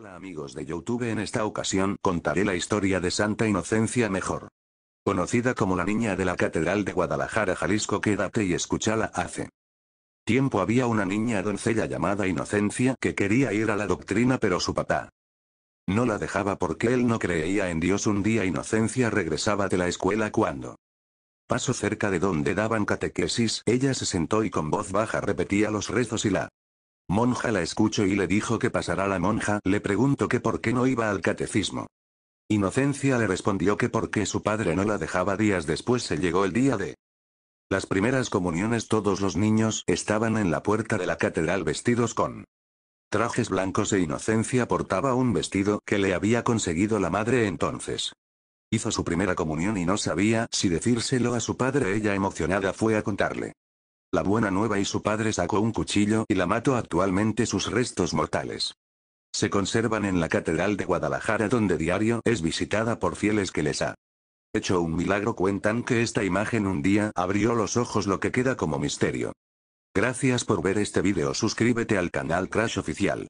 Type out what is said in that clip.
Hola amigos de Youtube en esta ocasión contaré la historia de Santa Inocencia Mejor. Conocida como la niña de la Catedral de Guadalajara Jalisco quédate y escúchala hace. Tiempo había una niña doncella llamada Inocencia que quería ir a la doctrina pero su papá no la dejaba porque él no creía en Dios un día Inocencia regresaba de la escuela cuando pasó cerca de donde daban catequesis ella se sentó y con voz baja repetía los rezos y la Monja la escuchó y le dijo que pasará la monja, le preguntó que por qué no iba al catecismo. Inocencia le respondió que porque su padre no la dejaba días después se llegó el día de las primeras comuniones todos los niños estaban en la puerta de la catedral vestidos con trajes blancos e Inocencia portaba un vestido que le había conseguido la madre entonces. Hizo su primera comunión y no sabía si decírselo a su padre. Ella emocionada fue a contarle la buena nueva y su padre sacó un cuchillo y la mató actualmente sus restos mortales. Se conservan en la Catedral de Guadalajara donde diario es visitada por fieles que les ha hecho un milagro cuentan que esta imagen un día abrió los ojos lo que queda como misterio. Gracias por ver este vídeo suscríbete al canal Crash Oficial.